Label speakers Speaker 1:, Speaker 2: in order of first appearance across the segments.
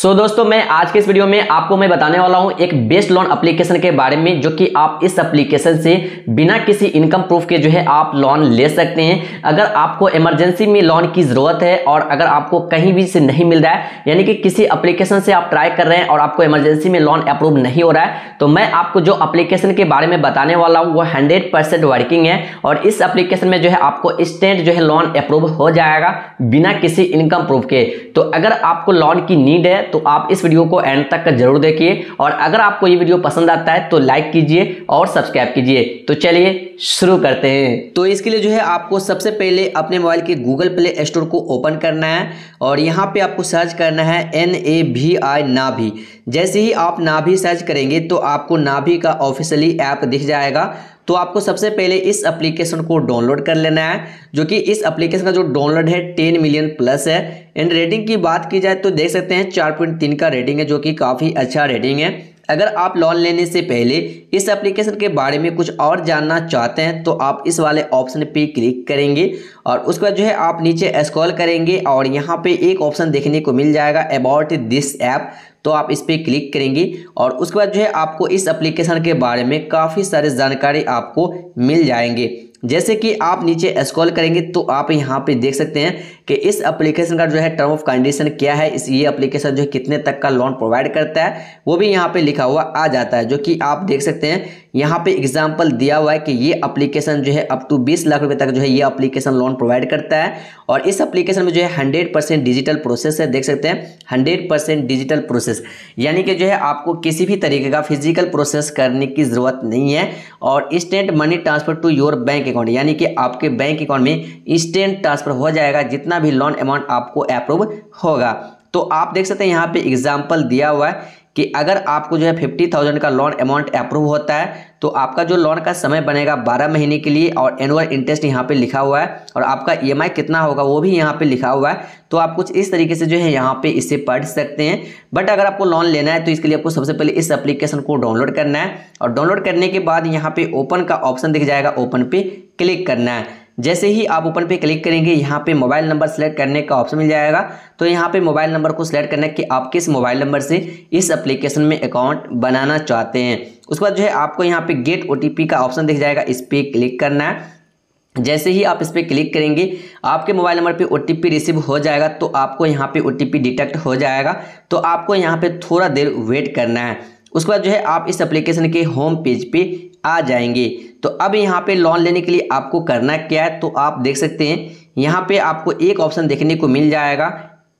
Speaker 1: सो so, दोस्तों मैं आज के इस वीडियो में आपको मैं बताने वाला हूं एक बेस्ट लोन एप्लीकेशन के बारे में जो कि आप इस एप्लीकेशन से बिना किसी इनकम प्रूफ के जो है आप लोन ले सकते हैं अगर आपको इमरजेंसी में लोन की ज़रूरत है और अगर आपको कहीं भी से नहीं मिल रहा है यानी कि किसी एप्लीकेशन से आप ट्राई कर रहे हैं और आपको इमरजेंसी में लोन अप्रूव नहीं हो रहा है तो मैं आपको जो अप्लीकेशन के बारे में बताने वाला हूँ वो हंड्रेड वर्किंग है और इस अप्लीकेशन में जो है आपको इंस्टेंट जो है लोन अप्रूव हो जाएगा बिना किसी इनकम प्रूफ के तो अगर आपको लोन की नीड है तो आप इस वीडियो को एंड तक जरूर देखिए और अगर आपको ये वीडियो पसंद आता है तो लाइक कीजिए और सब्सक्राइब कीजिए तो चलिए शुरू करते हैं तो इसके लिए जो है आपको सबसे पहले अपने मोबाइल के गूगल प्ले स्टोर को ओपन करना है और यहाँ पे आपको सर्च करना है एन ए भी आई नाभी जैसे ही आप नाभी सर्च करेंगे तो आपको नाभी का ऑफिशियली ऐप दिख जाएगा तो आपको सबसे पहले इस एप्लीकेशन को डाउनलोड कर लेना है जो कि इस एप्लीकेशन का जो डाउनलोड है टेन मिलियन प्लस है एंड रेटिंग की बात की जाए तो देख सकते हैं चार पॉइंट तीन का रेटिंग है जो कि काफ़ी अच्छा रेटिंग है अगर आप लोन लेने से पहले इस एप्लीकेशन के बारे में कुछ और जानना चाहते हैं तो आप इस वाले ऑप्शन पे क्लिक करेंगे और उसके बाद जो है आप नीचे स्क्रॉल करेंगे और यहाँ पे एक ऑप्शन देखने को मिल जाएगा अबाउट दिस ऐप तो आप इस पर क्लिक करेंगे और उसके बाद जो है आपको इस एप्लीकेशन के बारे में काफ़ी सारी जानकारी आपको मिल जाएंगे जैसे कि आप नीचे स्क्रॉल करेंगे तो आप यहाँ पे देख सकते हैं कि इस एप्लीकेशन का जो है टर्म ऑफ कंडीशन क्या है इस ये एप्लीकेशन जो है कितने तक का लोन प्रोवाइड करता है वो भी यहाँ पे लिखा हुआ आ जाता है जो कि आप देख सकते हैं यहाँ पे एग्जाम्पल दिया हुआ है कि ये अप्लीकेशन जो है अप टू बीस लाख रुपये तक जो है ये अप्लीकेशन लोन प्रोवाइड करता है और इस अप्लीकेशन में जो है हंड्रेड परसेंट डिजिटल प्रोसेस है देख सकते हैं हंड्रेड परसेंट डिजिटल प्रोसेस यानी कि जो है आपको किसी भी तरीके का फिजिकल प्रोसेस करने की ज़रूरत नहीं है और instant money transfer to your bank account यानी कि आपके बैंक अकाउंट में इंस्टेंट ट्रांसफर हो जाएगा जितना भी लोन अमाउंट आपको अप्रूव होगा तो आप देख सकते हैं यहाँ पे एग्जाम्पल दिया हुआ है कि अगर आपको जो है फिफ्टी थाउजेंड का लोन अमाउंट अप्रूव होता है तो आपका जो लोन का समय बनेगा बारह महीने के लिए और एनुअल इंटरेस्ट यहाँ पे लिखा हुआ है और आपका ई e कितना होगा वो भी यहाँ पे लिखा हुआ है तो आप कुछ इस तरीके से जो है यहाँ पे इसे पढ़ सकते हैं बट अगर आपको लोन लेना है तो इसके लिए आपको सबसे पहले इस एप्लीकेशन को डाउनलोड करना है और डाउनलोड करने के बाद यहाँ पे ओपन का ऑप्शन दिख जाएगा ओपन पे क्लिक करना है जैसे ही आप ओपन पे क्लिक करेंगे यहाँ पे मोबाइल नंबर सेलेक्ट करने का ऑप्शन मिल जाएगा तो यहाँ पे मोबाइल नंबर को सिलेक्ट करना है कि आप किस मोबाइल नंबर से इस एप्लीकेशन में अकाउंट बनाना चाहते हैं उसके बाद जो है आपको यहाँ पे गेट ओ का ऑप्शन दिख जाएगा इस पर क्लिक करना है जैसे ही आप इस पर क्लिक करेंगे आपके मोबाइल नंबर पे ओ रिसीव हो जाएगा तो आपको यहाँ पे ओ डिटेक्ट हो जाएगा तो आपको यहाँ पे थोड़ा देर वेट करना है उसके बाद जो है आप इस एप्लीकेशन के होम पेज पे आ जाएंगे तो अब यहाँ पे लोन लेने के लिए आपको करना क्या है तो आप देख सकते हैं यहाँ पे आपको एक ऑप्शन देखने को मिल जाएगा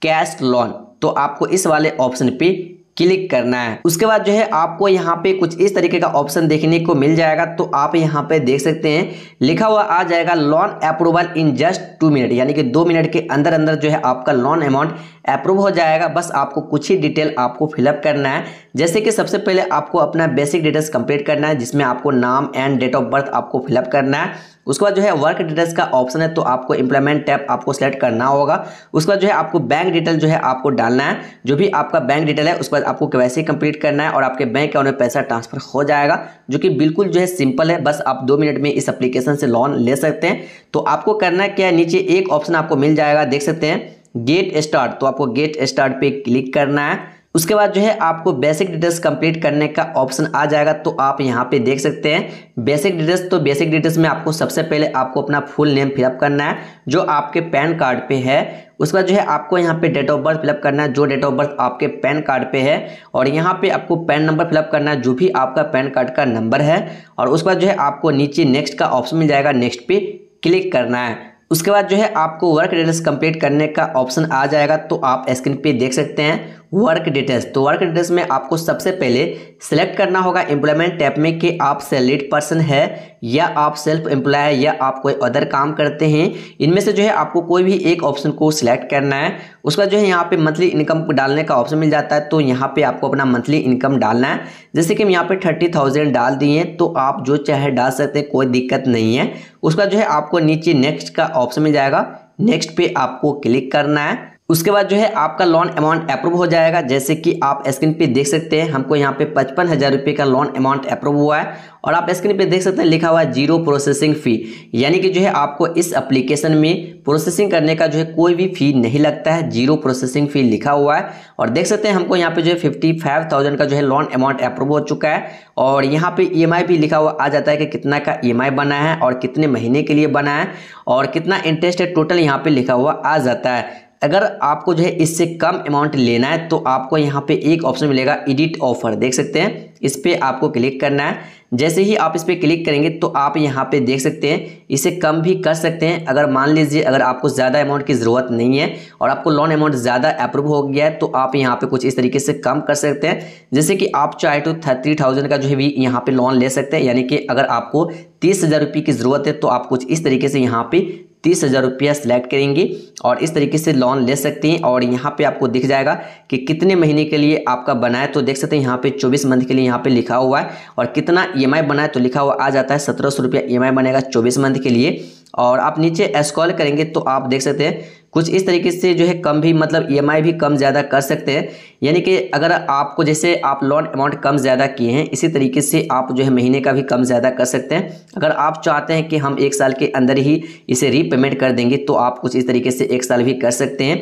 Speaker 1: कैश लोन तो आपको इस वाले ऑप्शन पे क्लिक करना है उसके बाद जो है आपको यहाँ पे कुछ इस तरीके का ऑप्शन देखने को मिल जाएगा तो आप यहाँ पे देख सकते हैं लिखा हुआ आ जाएगा loan approval in just two minute यानी कि दो मिनट के अंदर अंदर जो है आपका लोन अमाउंट अप्रूव हो जाएगा बस आपको कुछ ही डिटेल आपको फिलअप करना है जैसे कि सबसे पहले आपको अपना बेसिक डिटेल्स कंप्लीट करना है जिसमें आपको नाम एंड डेट ऑफ बर्थ आपको फिलअप करना है उसके बाद जो है वर्क डिटेल्स का ऑप्शन है तो आपको इंप्लायमेंट टैप आपको सेलेक्ट करना होगा उसके बाद जो है आपको बैंक डिटेल जो है आपको डालना है जो भी आपका बैंक डिटेल है उसके बाद आपको कैसे कंप्लीट करना है और आपके बैंक अकाउंट में पैसा ट्रांसफर हो जाएगा जो कि बिल्कुल जो है सिंपल है बस आप दो मिनट में इस एप्लीकेशन से लोन ले सकते हैं तो आपको करना क्या है नीचे एक ऑप्शन आपको मिल जाएगा देख सकते हैं गेट स्टार्ट तो आपको गेट स्टार्ट पे क्लिक करना है उसके बाद जो है आपको बेसिक डिटेल्स कंप्लीट करने का ऑप्शन आ जाएगा तो आप यहाँ पे देख सकते हैं बेसिक डिटेल्स तो बेसिक डिटेल्स में आपको सबसे पहले आपको अपना फुल नेम फिलअप करना है जो आपके पैन कार्ड पे है उसके बाद जो है आपको यहाँ पे डेट ऑफ बर्थ फिलअप करना है जो डेट ऑफ बर्थ आपके पैन कार्ड पे है और यहाँ पे आपको पैन नंबर फिलअप करना है जो भी आपका पैन कार्ड का नंबर है और उसके बाद जो है आपको नीचे नेक्स्ट का ऑप्शन मिल जाएगा नेक्स्ट पे क्लिक करना है उसके बाद जो है आपको वर्क डिटेल्स कंप्लीट करने का ऑप्शन आ जाएगा तो आप स्क्रीन पे देख सकते हैं वर्क डिटेल्स तो वर्क डिटेल्स में आपको सबसे पहले सेलेक्ट करना होगा एम्प्लॉयमेंट टैप में कि आप सैलरीड पर्सन है या आप सेल्फ एम्प्लॉय है या आप कोई अदर काम करते हैं इनमें से जो है आपको कोई भी एक ऑप्शन को सिलेक्ट करना है उसका जो है यहाँ पे मंथली इनकम डालने का ऑप्शन मिल जाता है तो यहाँ पे आपको अपना मंथली इनकम डालना है जैसे कि हम यहाँ पे थर्टी थाउजेंड डाल दिए तो आप जो चाहे डाल सकते हैं कोई दिक्कत नहीं है उसका जो है आपको नीचे नेक्स्ट का ऑप्शन मिल जाएगा नेक्स्ट पे आपको क्लिक करना है उसके बाद जो है आपका लोन अमाउंट अप्रूव हो जाएगा जैसे कि आप स्क्रीन पे देख सकते हैं हमको यहाँ पे पचपन हज़ार रुपये का लोन अमाउंट अप्रूव हुआ है और आप स्क्रीन पे देख सकते हैं लिखा हुआ है जीरो प्रोसेसिंग फ़ी यानी कि जो है आपको इस एप्लीकेशन में प्रोसेसिंग करने का जो है कोई भी फ़ी नहीं लगता है जीरो प्रोसेसिंग फ़ी लिखा हुआ है और देख सकते हैं हमको यहाँ पर जो है फिफ्टी फाइव थाउजेंड का जो है लोन अमाउंट अप्रूव हो चुका है और यहाँ पर ई e भी लिखा हुआ आ जाता है कि कितना का ई e बना है और कितने महीने के लिए बना है और कितना इंटरेस्ट है टोटल यहाँ पर लिखा हुआ आ जाता है अगर आपको जो है इससे कम अमाउंट लेना है तो आपको यहाँ पे एक ऑप्शन मिलेगा एडिट ऑफर देख सकते हैं इस पर आपको क्लिक करना है जैसे ही आप इस पर क्लिक करेंगे तो आप यहाँ पे देख सकते हैं इसे कम भी कर सकते हैं अगर मान लीजिए अगर आपको ज़्यादा अमाउंट की ज़रूरत नहीं है और आपको लोन अमाउंट ज़्यादा अप्रूव हो गया है तो आप यहाँ पे कुछ इस तरीके से कम कर सकते हैं जैसे कि आप चाहे तो थर्टी थाउजेंड का जो है भी यहाँ पे लोन ले सकते हैं यानी कि अगर आपको तीस हज़ार रुपये की ज़रूरत है तो आप कुछ इस तरीके से यहाँ पर तीस हज़ार रुपया सेलेक्ट करेंगे और इस तरीके से लोन ले सकते हैं और यहाँ पे आपको दिख जाएगा कि कितने महीने के लिए आपका बनाए तो देख सकते हैं यहाँ पे 24 मंथ के लिए यहाँ पे लिखा हुआ है और कितना ई e बनाए तो लिखा हुआ आ जाता है सत्रह सौ रुपया ई e बनेगा चौबीस मंथ के लिए और आप नीचे स्क्रॉल करेंगे तो आप देख सकते हैं कुछ इस तरीके से जो है कम भी मतलब ई e भी कम ज़्यादा कर सकते हैं यानी कि अगर आपको जैसे आप लोन अमाउंट कम ज़्यादा किए हैं इसी तरीके से आप जो है महीने का भी कम ज़्यादा कर सकते हैं अगर आप चाहते हैं कि हम एक साल के अंदर ही इसे रीपेमेंट कर देंगे तो आप कुछ इस तरीके से एक साल भी कर सकते हैं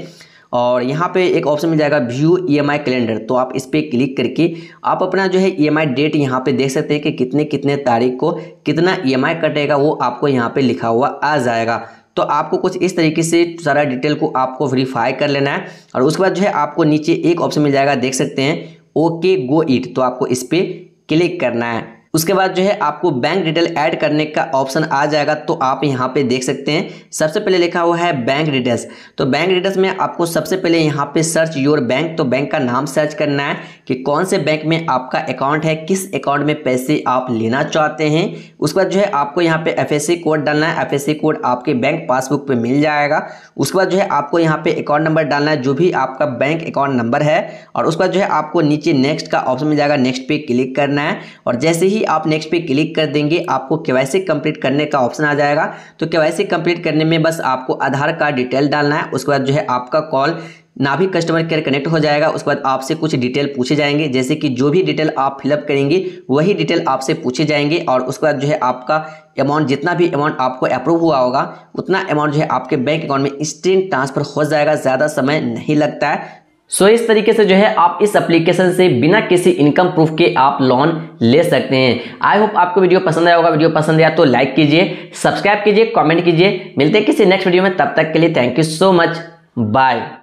Speaker 1: और यहाँ पे एक ऑप्शन मिल जाएगा व्यू आई कैलेंडर तो आप इस पर क्लिक करके आप अपना जो है आई e डेट यहाँ पे देख सकते हैं कि कितने कितने तारीख को कितना आई e कटेगा वो आपको यहाँ पे लिखा हुआ आ जाएगा तो आपको कुछ इस तरीके से सारा डिटेल को आपको वेरीफाई कर लेना है और उसके बाद जो है आपको नीचे एक ऑप्शन मिल जाएगा देख सकते हैं ओके गो इट तो आपको इस पर क्लिक करना है उसके बाद जो है आपको बैंक डिटेल ऐड करने का ऑप्शन आ जाएगा तो आप यहाँ पे देख सकते हैं सबसे पहले लिखा हुआ है बैंक डिटेल्स तो बैंक डिटेल्स में आपको सबसे पहले यहाँ पे सर्च योर बैंक तो बैंक का नाम सर्च करना है कि कौन से बैंक में आपका अकाउंट है किस अकाउंट में पैसे आप लेना चाहते हैं उसके बाद जो है आपको यहाँ पे एफ कोड डालना है एफ कोड आपके बैंक पासबुक पर मिल जाएगा उसके बाद जो है आपको यहाँ पे अकाउंट नंबर डालना है जो भी आपका बैंक अकाउंट नंबर है और उसके बाद जो है आपको नीचे नेक्स्ट का ऑप्शन मिल जाएगा नेक्स्ट पे क्लिक करना है और जैसे ही ही आप नेक्स्ट पे क्लिक कर देंगे आपको केवाईसी कंप्लीट करने का ऑप्शन आ जाएगा तो केवाईसी कंप्लीट करने में बस आपको आधार कार्ड डिटेल डालना है उसके बाद जो है आपका कॉल ना भी कस्टमर केयर कनेक्ट हो जाएगा उसके बाद आपसे कुछ डिटेल पूछे जाएंगे जैसे कि जो भी डिटेल आप फिलअप करेंगे वही डिटेल आपसे पूछे जाएंगे और उसके बाद जो है आपका अमाउंट जितना भी अमाउंट आपको अप्रूव हुआ होगा उतना अमाउंट जो है आपके बैंक अकाउंट में इंस्टेंट ट्रांसफर हो जाएगा ज़्यादा समय नहीं लगता है सो इस तरीके से जो है आप इस एप्लीकेशन से बिना किसी इनकम प्रूफ के आप लोन ले सकते हैं आई होप आपको वीडियो पसंद आया होगा वीडियो पसंद आया तो लाइक कीजिए सब्सक्राइब कीजिए कमेंट कीजिए मिलते हैं किसी नेक्स्ट वीडियो में तब तक के लिए thank you so much bye